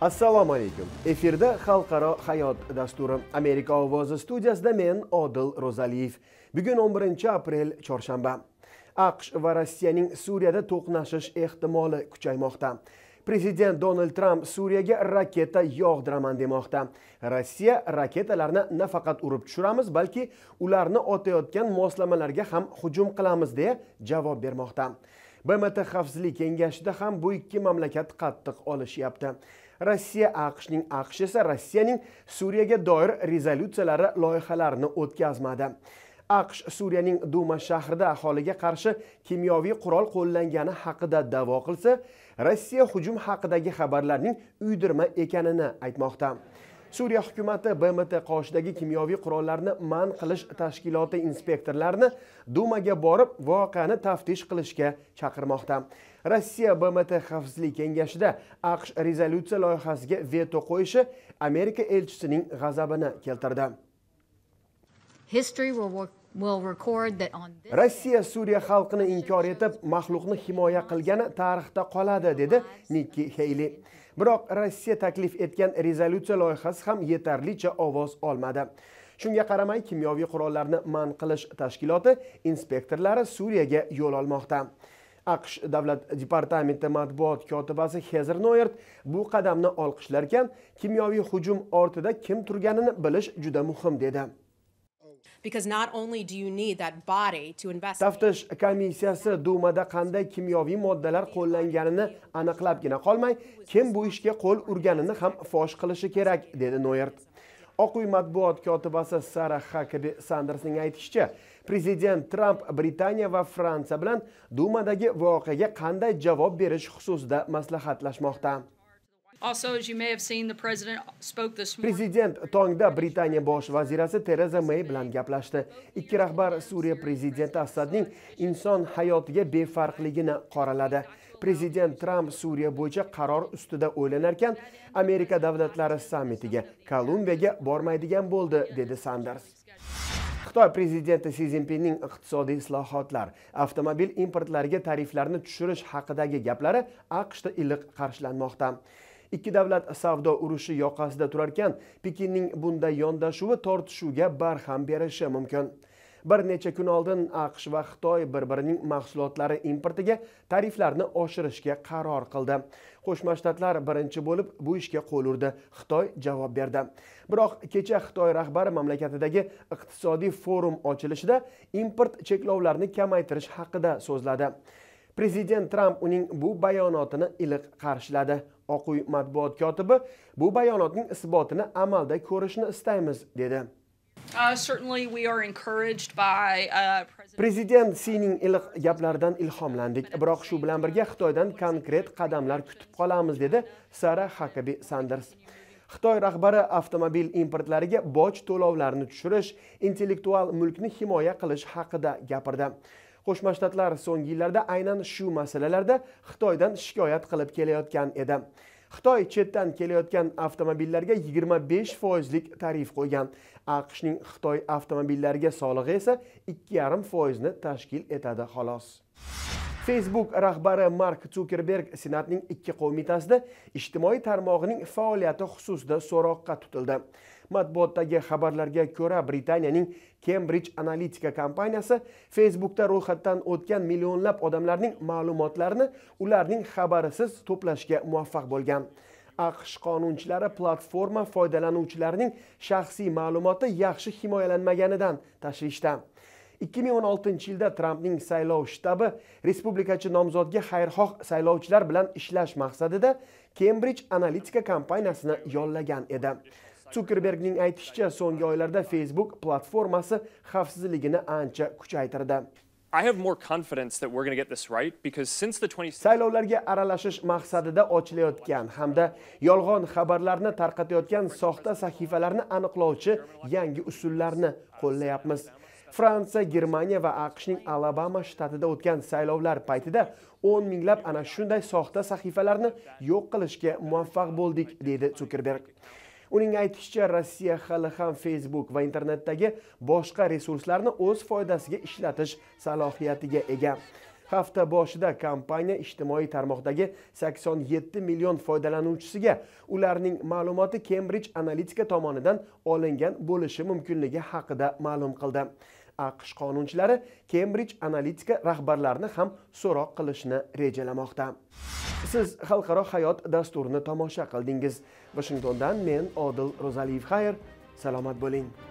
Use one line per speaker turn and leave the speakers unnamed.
assalomu alaykum efirda xalqaro hayot dasturi amerika ovozi studiyasida men odil ro'zaliyev bugun 11 aprel chorshanba aqsh va rossiyaning suriyada to'qnashish ehtimoli kuchaymoqda prezident donald tramp suriyaga raketa yog'diraman demoqda rossiya raketalarni nafaqat urib tushiramiz balki ularni otayotgan moslamalarga ham hujum qilamiz deya javob bermoqda bmt xavfsizlik kengashida ham bu ikki mamlakat qattiq olishyapti rossiya aqshning aqsh esa rossiyaning suriyaga doir rezolyutsiyalari loyihalarini o'tkazmadi aqsh suriyaning duma shahrida aholiga qarshi kimyoviy qurol qo'llangani haqida da'vo qilsa rossiya hujum haqidagi xabarlarning uydirma ekanini aytmoqda suriya hukumati bmt qoshidagi kimyoviy qurollarni man qilish tashkiloti inspektorlarini dumaga borib voqeani taftish qilishga chaqirmoqda rossiya bmt xavfsizlik kengashida aqsh rezolyutsiya loyihasiga veto qo'yishi amerika elchisining g'azabini keltirdi rossiya suriya xalqini inkor etib maxluqni himoya qilgani tarixda qoladi dedi nikki heyli biroq rossiya taklif etgan rezolyutsiya loyihasi ham yetarlicha ovoz olmadi shunga qaramay kimyoviy qurollarni man qilish tashkiloti inspektorlari suriyaga yo'l olmoqda aqsh davlat departamenti matbuot kotibasi hezer noyert bu qadamni olqishlarkan kimyoviy hujum ortida kim turganini bilish juda muhim dedi taftish komissiyasi dumada qanday kimyoviy moddalar qo'llanganini aniqlabgina qolmay kim bu ishga qo'l urganini ham fosh qilishi kerak dedi noyert oq uy matbuot kotibasi sara hakabi sandersning aytishicha prezident tramp britaniya va fransiya bilan dumadagi voqeaga qanday javob berish xususida maslahatlashmoqda prezident tongda britaniya bosh vazirasi tereza mey bilan gaplashdi ikki rahbar suriya prezidenti Assadning inson hayotiga befarqligini qoraladi prezident tramp suriya bo'yicha qaror ustida o'ylanarkan amerika davlatlari sammitiga kolumbiyaga bormaydigan bo'ldi dedi sanders xitoy prezidenti si zinpinning iqtisodiy islohotlar avtomobil importlariga tariflarni tushirish haqidagi gaplari aqshda iliq qarshilanmoqda ikki davlat savdo urushi yoqasida turarkan pekinning bunday yondashuvi tortishuvga barham berishi mumkin bir necha kun oldin aqsh va xitoy bir birining mahsulotlari importiga tariflarni oshirishga qaror qildi qo'shma shtatlar birinchi bo'lib bu ishga qo'l urdi xitoy javob berdi biroq kecha xitoy rahbari mamlakatidagi iqtisodiy forum ochilishida import cheklovlarini kamaytirish haqida so'zladi prezident tramp uning bu bayonotini iliq qarshiladi oq uy matbuot kotibi bu bayonotning isbotini amalda ko'rishni istaymiz dedi uh, uh, prezident sining iliq gaplaridan ilhomlandik biroq shu bilan birga xitoydan konkret qadamlar kutib qolamiz dedi sara hakabi sanders xitoy rahbari avtomobil importlariga boj to'lovlarini tushirish intellektual mulkni himoya qilish haqida gapirdi qo'shma shtatlar so'nggi yillarda aynan shu masalalarda xitoydan shikoyat qilib kelayotgan edi xitoy chetdan kelayotgan avtomobillarga 25 foizlik tarif qo'ygan aqshning xitoy avtomobillariga solig'i esa 2,5 foizni tashkil etadi xolos facebook rahbari mark sukerberg senatning ikki qo'mitasida ijtimoiy tarmog'ining faoliyati xususida so'roqqa tutildi matbuotdagi xabarlarga ko'ra britaniyaning cambridge analitika kompaniyasi facebookda ro'yxatdan o'tgan millionlab odamlarning ma'lumotlarini ularning xabarisiz to'plashga muvaffaq bo'lgan aqsh qonunchilari platforma foydalanuvchilarining shaxsiy ma'lumoti yaxshi himoyalanmaganidan tashvishda 2016 yilda trampning saylov shtabi respublikachi nomzodga xayrixoh saylovchilar bilan ishlash maqsadida Cambridge analitika kompaniyasini yollagan edi Zuckerbergning aytishicha so'nggi oylarda facebook platformasi xavfsizligini ancha kuchaytirdi I have more confidence that we're going to get this right because since the 20 saylovlarga aralashish maqsadida ochilayotgan hamda yolg'on xabarlarni tarqatayotgan soxta sahifalarni aniqlovchi yangi usullarni qo'llayapmiz fransiya germaniya va aqshning alabama shtatida o'tgan saylovlar paytida o'n minglab ana shunday soxta sahifalarni yo'q qilishga muvaffaq bo'ldik deydi sukerberg uning aytishicha rossiya hali ham facebook va internetdagi boshqa resurslarni o'z foydasiga ishlatish salohiyatiga ega hafta boshida kompaniya ijtimoiy tarmoqdagi 87 million foydalanuvchisiga ularning ma'lumoti cambridge analitika tomonidan olingan bo'lishi mumkinligi haqida ma'lum qildi aqsh qonunchilari kembridj analitika rahbarlarini ham so'roq qilishni rejalamoqda siz xalqaro hayot dasturini tomosha qildingiz vashingtondan men odil ro'zaliyev xayr salomat bo'ling